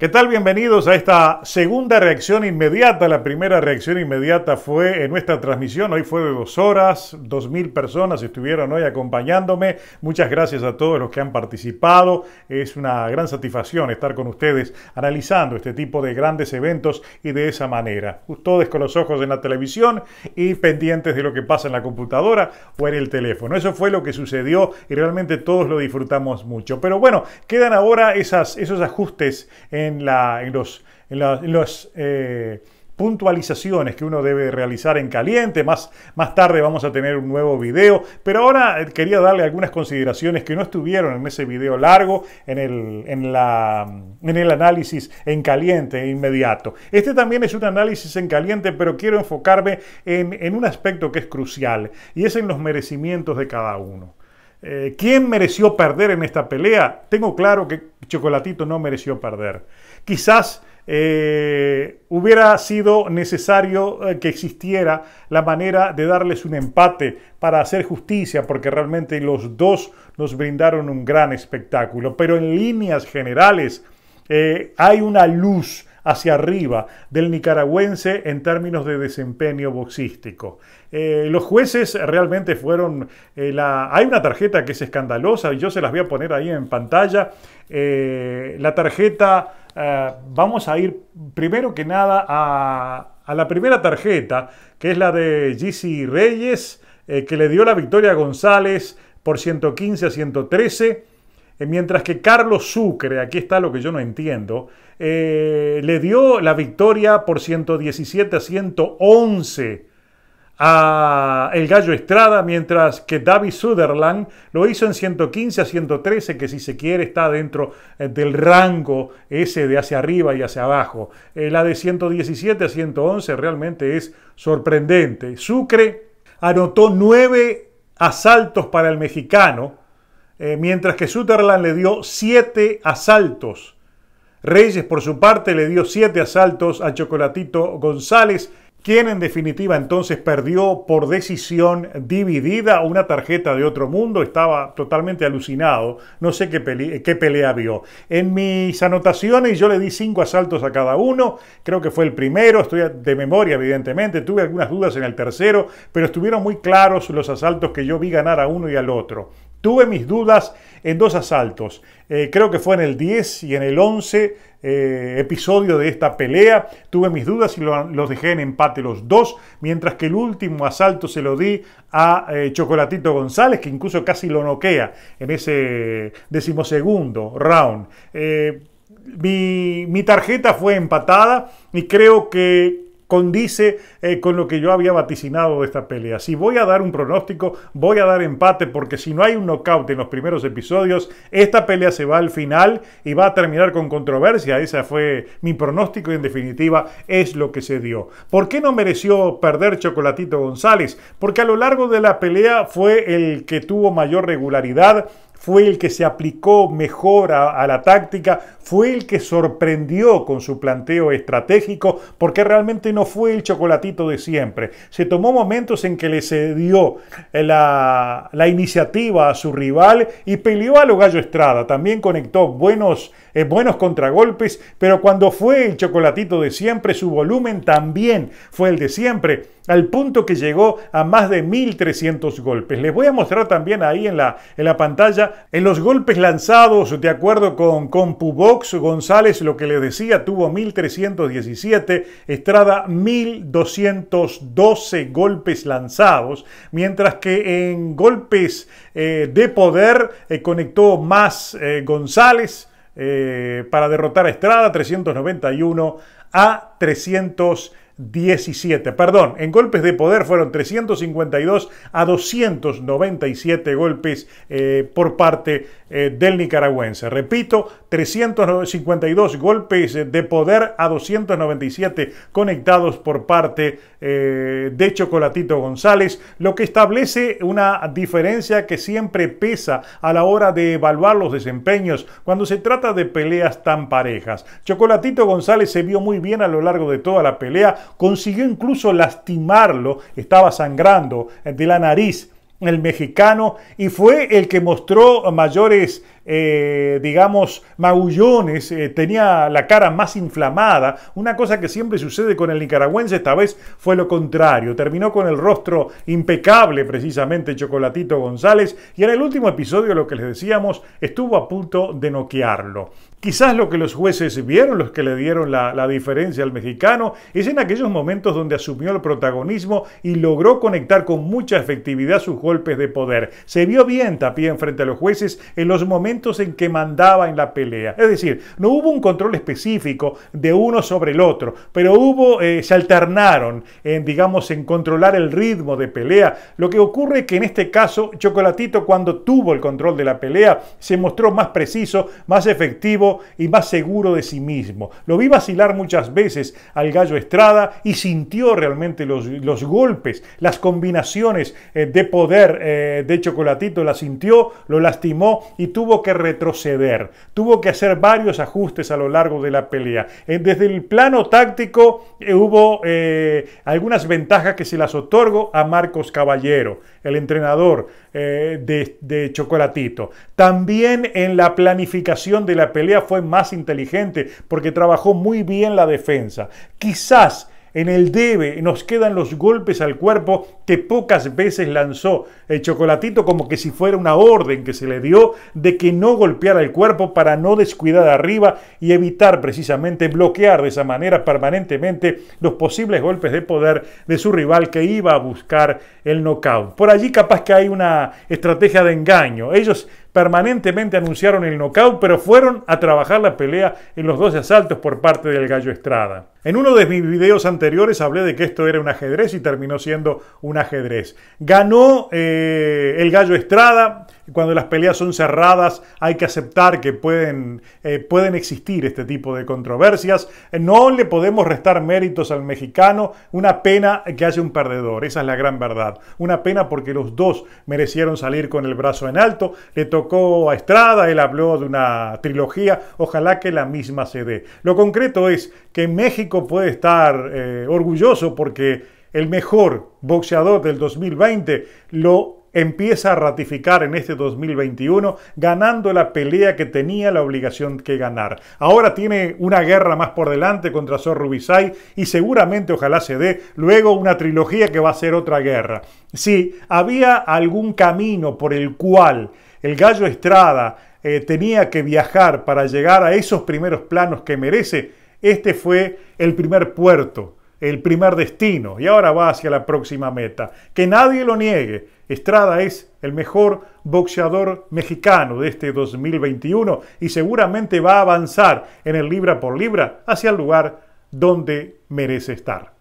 ¿Qué tal? Bienvenidos a esta segunda reacción inmediata. La primera reacción inmediata fue en nuestra transmisión. Hoy fue de dos horas, dos mil personas estuvieron hoy acompañándome. Muchas gracias a todos los que han participado. Es una gran satisfacción estar con ustedes analizando este tipo de grandes eventos y de esa manera. Ustedes con los ojos en la televisión y pendientes de lo que pasa en la computadora o en el teléfono. Eso fue lo que sucedió y realmente todos lo disfrutamos mucho. Pero bueno, quedan ahora esos ajustes en en, la, los, eh, puntualizaciones que uno debe realizar en caliente. Más, más tarde vamos a tener un nuevo video, pero ahora eh, quería darle algunas consideraciones que no estuvieron en ese video largo, en el, análisis en caliente e inmediato. Este también es un análisis en caliente, pero quiero enfocarme en un aspecto que es crucial y es en los merecimientos de cada uno. Eh, ¿Quién mereció perder en esta pelea? Tengo claro que Chocolatito no mereció perder. Quizás eh, hubiera sido necesario eh, que existiera la manera de darles un empate para hacer justicia, porque realmente los dos nos brindaron un gran espectáculo. Pero en líneas generales hay una luz hacia arriba del nicaragüense en términos de desempeño boxístico. Eh, los jueces realmente fueron... Eh, la... Hay una tarjeta que es escandalosa, y yo se las voy a poner ahí en pantalla. Eh, la tarjeta, vamos a ir primero que nada a, la primera tarjeta, que es la de GC Reyes, que le dio la victoria a González por 115 a 113. Eh, mientras que Carlos Sucre, aquí está lo que yo no entiendo, eh, le dio la victoria por 117 a 111 a El Gallo Estrada, mientras que David Sutherland lo hizo en 115 a 113, que si se quiere está dentro eh, del rango ese de hacia arriba y hacia abajo. la de 117 a 111 realmente es sorprendente. Sucre anotó nueve asaltos para el mexicano eh, mientras que Sutherland le dio siete asaltos. Reyes, por su parte, le dio siete asaltos a Chocolatito González, quien en definitiva entonces perdió por decisión dividida una tarjeta de otro mundo, estaba totalmente alucinado, no sé qué, qué pelea vio. En mis anotaciones yo le di cinco asaltos a cada uno, creo que fue el primero, estoy de memoria evidentemente, tuve algunas dudas en el tercero, pero estuvieron muy claros los asaltos que yo vi ganar a uno y al otro. Tuve mis dudas en dos asaltos. Eh, creo que fue en el 10 y en el 11 eh, episodio de esta pelea. Tuve mis dudas y los dejé en empate los dos, mientras que el último asalto se lo di a eh, Chocolatito González, que incluso casi lo noquea en ese decimosegundo round. mi tarjeta fue empatada y creo que condice eh, con lo que yo había vaticinado de esta pelea. Si voy a dar un pronóstico, voy a dar empate, porque si no hay un knockout en los primeros episodios, esta pelea se va al final y va a terminar con controversia. Ese fue mi pronóstico y en definitiva es lo que se dio. ¿Por qué no mereció perder Chocolatito González? Porque a lo largo de la pelea fue el que tuvo mayor regularidad fue el que se aplicó mejor a, la táctica, fue el que sorprendió con su planteo estratégico, porque realmente no fue el chocolatito de siempre. Se tomó momentos en que le cedió la, iniciativa a su rival y peleó a lo gallo Estrada. También conectó buenos, eh, buenos contragolpes, pero cuando fue el chocolatito de siempre, su volumen también fue el de siempre al punto que llegó a más de 1.300 golpes. Les voy a mostrar también ahí en la, en la pantalla en los golpes lanzados, de acuerdo con CompuBox, González, lo que le decía, tuvo 1.317, Estrada 1.212 golpes lanzados, mientras que en golpes eh, de poder eh, conectó más eh, González para derrotar a Estrada 391 a 300. 17. Perdón, en golpes de poder fueron 352 a 297 golpes eh, por parte eh, del nicaragüense. Repito, 352 golpes de poder a 297 conectados por parte eh, de Chocolatito González, lo que establece una diferencia que siempre pesa a la hora de evaluar los desempeños cuando se trata de peleas tan parejas. Chocolatito González se vio muy bien a lo largo de toda la pelea, consiguió incluso lastimarlo, estaba sangrando de la nariz el mexicano y fue el que mostró mayores eh, digamos, magullones, eh, tenía la cara más inflamada, una cosa que siempre sucede con el nicaragüense, esta vez fue lo contrario, terminó con el rostro impecable precisamente Chocolatito González y en el último episodio lo que les decíamos estuvo a punto de noquearlo. Quizás lo que los jueces vieron, los que le dieron la, diferencia al mexicano, es en aquellos momentos donde asumió el protagonismo y logró conectar con mucha efectividad sus golpes de poder. Se vio bien en frente a los jueces en los momentos en que mandaba en la pelea. Es decir, no hubo un control específico de uno sobre el otro, pero hubo, eh, se alternaron en, digamos, en controlar el ritmo de pelea. Lo que ocurre es que en este caso, Chocolatito, cuando tuvo el control de la pelea, se mostró más preciso, más efectivo y más seguro de sí mismo. Lo vi vacilar muchas veces al gallo Estrada y sintió realmente los, golpes, las combinaciones eh, de poder eh, de Chocolatito, la sintió, lo lastimó y tuvo que retroceder, tuvo que hacer varios ajustes a lo largo de la pelea. Desde el plano táctico eh, hubo eh, algunas ventajas que se las otorgo a Marcos Caballero, el entrenador eh, de, de Chocolatito. También en la planificación de la pelea fue más inteligente porque trabajó muy bien la defensa. Quizás en el debe nos quedan los golpes al cuerpo que pocas veces lanzó el chocolatito como que si fuera una orden que se le dio de que no golpeara el cuerpo para no descuidar arriba y evitar precisamente bloquear de esa manera permanentemente los posibles golpes de poder de su rival que iba a buscar el knockout. Por allí capaz que hay una estrategia de engaño. Ellos permanentemente anunciaron el nocaut, pero fueron a trabajar la pelea en los 12 asaltos por parte del Gallo Estrada. En uno de mis videos anteriores hablé de que esto era un ajedrez y terminó siendo un ajedrez. Ganó eh, el Gallo Estrada, cuando las peleas son cerradas, hay que aceptar que pueden, eh, pueden existir este tipo de controversias. Eh, no le podemos restar méritos al mexicano. Una pena que haya un perdedor, esa es la gran verdad. Una pena porque los dos merecieron salir con el brazo en alto. Le tocó a Estrada, él habló de una trilogía. Ojalá que la misma se dé. Lo concreto es que México puede estar eh, orgulloso porque el mejor boxeador del 2020 lo empieza a ratificar en este 2021 ganando la pelea que tenía la obligación que ganar. Ahora tiene una guerra más por delante contra Sor Rubisay y seguramente ojalá se dé luego una trilogía que va a ser otra guerra. Si había algún camino por el cual el gallo Estrada eh, tenía que viajar para llegar a esos primeros planos que merece, este fue el primer puerto el primer destino y ahora va hacia la próxima meta. Que nadie lo niegue, Estrada es el mejor boxeador mexicano de este 2021 y seguramente va a avanzar en el libra por libra hacia el lugar donde merece estar.